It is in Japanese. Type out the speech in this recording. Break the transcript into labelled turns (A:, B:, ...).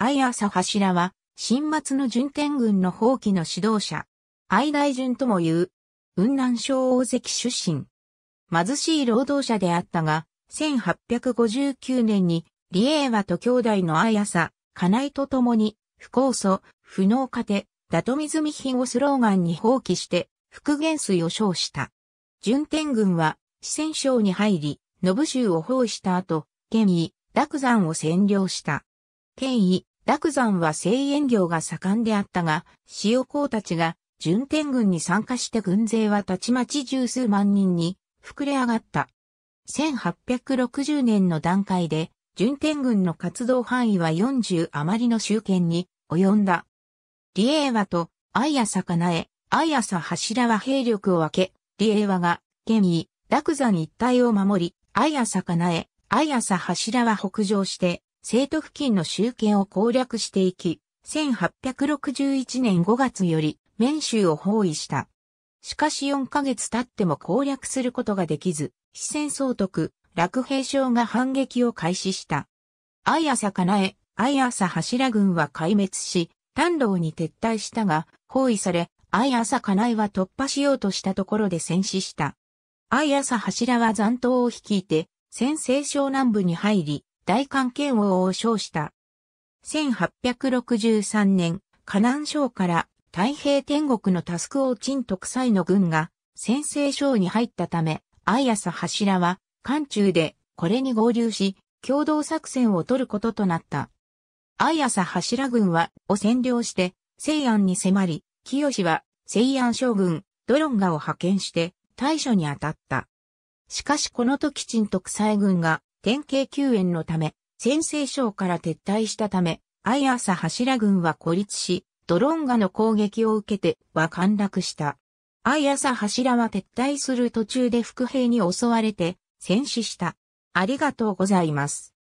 A: 相朝柱は、新末の順天軍の放棄の指導者。愛大順とも言う。雲南省大関出身。貧しい労働者であったが、1859年に、李英和と兄弟のサ、カナイと共に、不公訴、不能家庭、だとみず品をスローガンに放棄して、復元水を称した。順天軍は、四川省に入り、信州を包囲した後、権威、落山を占領した。権威、落山は製塩業が盛んであったが、塩公たちが順天軍に参加して軍勢はたちまち十数万人に膨れ上がった。1860年の段階で、順天軍の活動範囲は40余りの集権に及んだ。リエーワと愛朝叶え、愛朝柱は兵力を分け、リエーワが、県威、落山一帯を守り、愛朝叶え、愛朝柱は北上して、生徒付近の集権を攻略していき、1861年5月より、綿州を包囲した。しかし4ヶ月経っても攻略することができず、四川総督、落兵省が反撃を開始した。愛朝かなえ、愛朝柱軍は壊滅し、丹道に撤退したが、包囲され、愛朝かなえは突破しようとしたところで戦死した。愛朝柱は残党を率いて、先制省南部に入り、大関係王を称した。1863年、河南省から太平天国のタスク王陳徳斎の軍が先制省に入ったため、愛朝柱は関中でこれに合流し、共同作戦を取ることとなった。愛朝柱軍は、を占領して、西安に迫り、清は西安将軍、ドロンガを派遣して、対処に当たった。しかしこの時陳徳斎軍が県警救援のため、先制省から撤退したため、毎朝柱軍は孤立し、ドロンガの攻撃を受けては陥落した。毎朝柱は撤退する途中で伏兵に襲われて戦死した。ありがとうございます。